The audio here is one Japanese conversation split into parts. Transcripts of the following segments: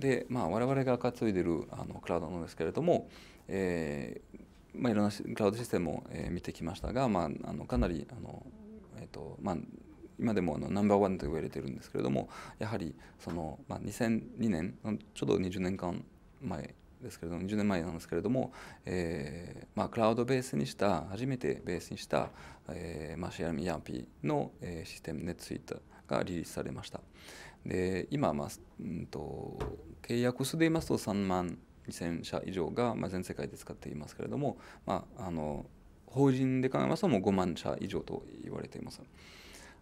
で、まあ、我々が担いでるあのクラウドなんですけれども、えーまあ、いろんなクラウドシステムを、えー、見てきましたが、まあ、あのかなりあの、えーとまあ、今でもあのナンバーワンと言われてるんですけれどもやはりその、まあ、2002年ちょうど20年間前ですけれども20年前なんですけれども、えーまあ、クラウドベースにした初めてベースにした、えーまあ、CRM ERP の、えー、システムネ e t s u がリリースされましたで今、まあうんと、契約数で言いますと3万2000社以上が、まあ、全世界で使っていますけれども、まあ、あの法人で考えますともう5万社以上と言われています。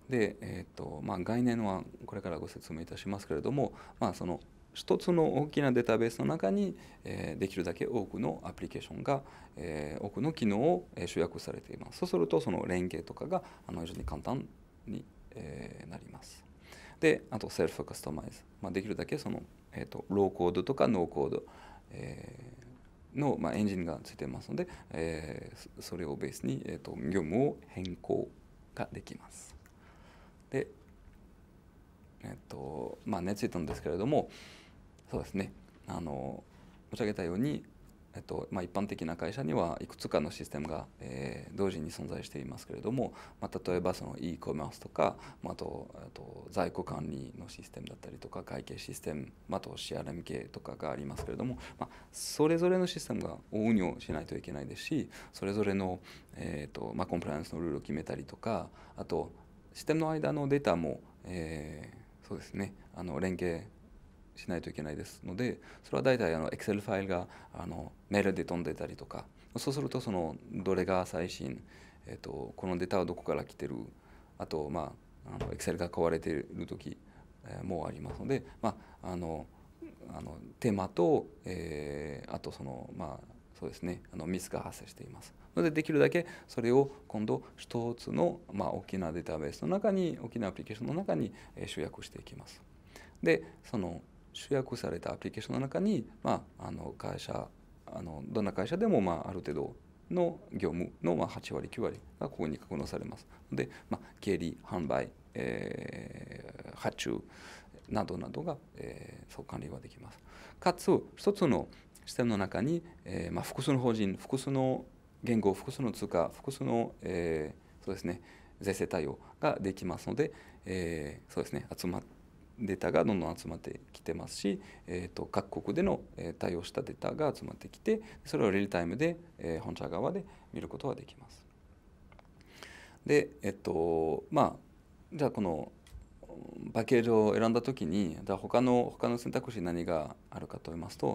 で、えーとまあ、概念はこれからご説明いたしますけれども、まあ、その一つの大きなデータベースの中に、えー、できるだけ多くのアプリケーションが、えー、多くの機能を集約されています。そうするとその連携とかがあの非常に簡単に、えー、なります。であとセルフカスタマイズ、まあ、できるだけその、えーと、ローコードとかノーコード、えー、の、まあ、エンジンがついてますので、えー、それをベースに、えーと、と業務を変更ができます。でえっ、ー、とまあねついたんですけれどもそうですねあの申し上げたようにえっとまあ、一般的な会社にはいくつかのシステムが、えー、同時に存在していますけれども、まあ、例えばその e コマースとか、まあ、あとあと在庫管理のシステムだったりとか会計システム、まあ、あと CRM 系とかがありますけれども、まあ、それぞれのシステムが運用しないといけないですしそれぞれの、えーとまあ、コンプライアンスのルールを決めたりとかあとシステムの間のデータも、えー、そうですねあの連携しないといけないですのでそれは大体あのセルファイルがあのメールで飛んでたりとかそうするとそのどれが最新、えーと、このデータはどこから来てるあとまああの Excel が壊れてる時、えもありますので、まあ、あのあのテーマと、えー、あとそのまあそうですねあのミスが発生していますのでできるだけそれを今度一つの、まあ、大きなデータベースの中に大きなアプリケーションの中に集約していきます。でその主役されたアプリケーションの中に、まあ、あの会社あのどんな会社でも、まあ、ある程度の業務のまあ8割9割がここに格納されますので、まあ、経理販売、えー、発注などなどが、えー、そう管理はできますかつ一つのシステムの中に、えーまあ、複数の法人複数の言語複数の通貨複数の、えー、そうですね税制対応ができますので、えー、そうですね集まってデータがどんどん集まってきてますし、えー、と各国での対応したデータが集まってきてそれをリアルタイムで、え本社側で見ることができます。でえっとまあじゃあこのバッケージを選んだ時にじゃあ他の他の選択肢何があるかと言いますと